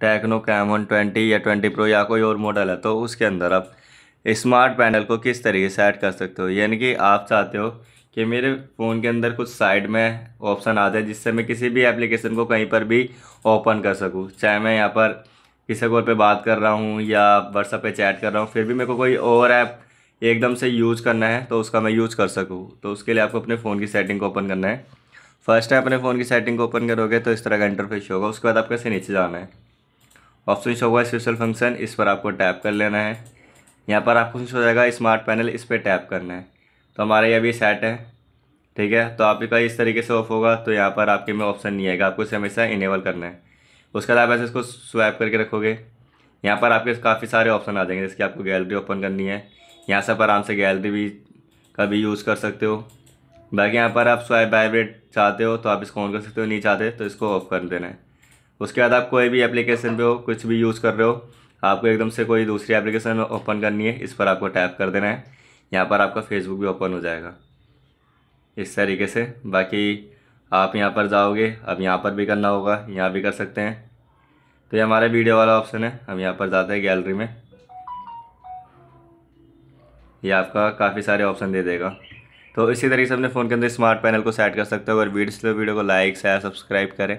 techno Camon twenty या twenty pro या कोई और मॉडल है तो उसके अंदर आप स्मार्ट पैनल को किस तरीके से ऐड कर सकते हो यानी कि आप चाहते हो कि मेरे फ़ोन के अंदर कुछ साइड में ऑप्शन आ जाए जिससे मैं किसी भी एप्लीकेशन को कहीं पर भी ओपन कर सकूँ चाहे मैं यहाँ पर किसी कॉल पे बात कर रहा हूँ या व्हाट्सअप पे चैट कर रहा हूँ फिर भी मेरे को कोई और ऐप एकदम से यूज़ करना है तो उसका मैं यूज़ कर सकूँ तो उसके लिए आपको अपने फ़ोन की सेटिंग को ओपन करना है फर्स्ट टाइम अपने फ़ोन की सेटिंग को ओपन करोगे तो इस तरह का इंटरफेस होगा उसके बाद आपको कैसे नीचे जाना है ऑप्शन शो होगा स्पेशल फंक्शन इस पर आपको टैप कर लेना है यहाँ पर आपको स्विच हो जाएगा स्मार्ट पैनल इस पर टैप करना है तो हमारा ये अभी सेट है ठीक है तो आपका इस तरीके से ऑफ होगा तो यहाँ पर आपके में ऑप्शन नहीं आएगा आपको इसे हमेशा इनेबल करना है उसके बाद आप ऐसे इसको स्वैप करके रखोगे यहाँ पर आपके काफ़ी सारे ऑप्शन आ जाएंगे जैसे कि आपको गैलरी ओपन करनी है यहाँ से आप आराम से गैलरी भी का भी यूज़ कर सकते हो बाकी यहाँ पर आप स्वाइप बाइब्रेट चाहते हो तो आप इसको ऑन कर सकते हो नहीं चाहते तो इसको ऑफ कर देना है उसके बाद आप कोई भी एप्लीकेशन पे हो कुछ भी यूज़ कर रहे हो आपको एकदम से कोई दूसरी एप्लीकेशन ओपन करनी है इस पर आपको टैप कर देना है यहाँ पर आपका फेसबुक भी ओपन हो जाएगा इस तरीके से बाकी आप यहाँ पर जाओगे अब यहाँ पर भी करना होगा यहाँ भी कर सकते हैं तो ये हमारा वीडियो वाला ऑप्शन है हम यहाँ पर जाते हैं गैलरी में ये आपका काफ़ी सारे ऑप्शन दे देगा तो इसी तरीके से अपने फ़ोन के अंदर स्मार्ट पैनल को सेट कर सकते हो अगर वीडियो तो वीडियो को लाइक शेयर सब्सक्राइब करें